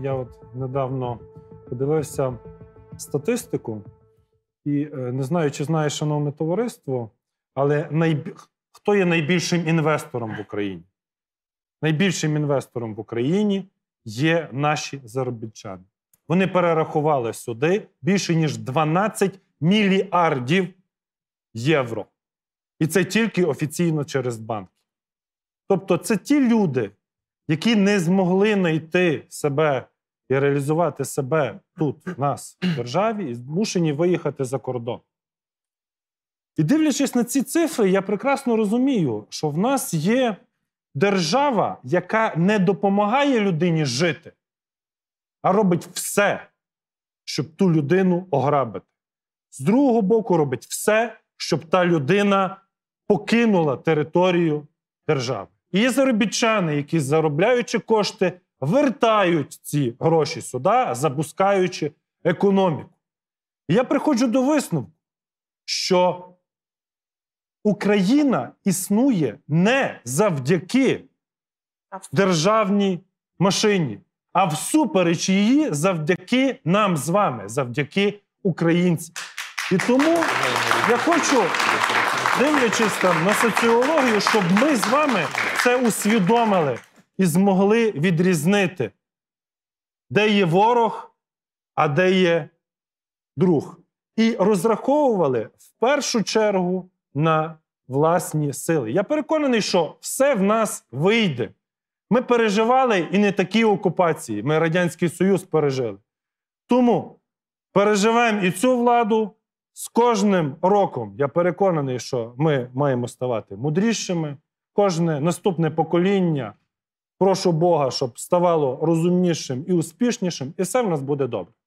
Я от недавно подивився статистику і е, не знаю, чи знаєш шановне товариство, але найб... хто є найбільшим інвестором в Україні? Найбільшим інвестором в Україні є наші заробітчани. Вони перерахували сюди більше ніж 12 мільярдів євро. І це тільки офіційно через банки. Тобто, це ті люди, які не змогли знайти себе і реалізувати себе тут, в нас, в державі, і змушені виїхати за кордон. І дивлячись на ці цифри, я прекрасно розумію, що в нас є держава, яка не допомагає людині жити, а робить все, щоб ту людину ограбити. З другого боку, робить все, щоб та людина покинула територію держави. І заробітчани, які заробляючи кошти, вертають ці гроші сюди, запускаючи економіку. І я приходжу до висновку, що Україна існує не завдяки державній машині, а всупереч її завдяки нам з вами, завдяки українцям. І тому я хочу дивлячись там на соціологію, щоб ми з вами це усвідомили і змогли відрізнити, де є ворог, а де є друг. І розраховували в першу чергу на власні сили. Я переконаний, що все в нас вийде. Ми переживали і не такі окупації. Ми Радянський Союз пережили. Тому переживемо і цю владу, з кожним роком я переконаний, що ми маємо ставати мудрішими. Кожне наступне покоління, прошу Бога, щоб ставало розумнішим і успішнішим, і все в нас буде добре.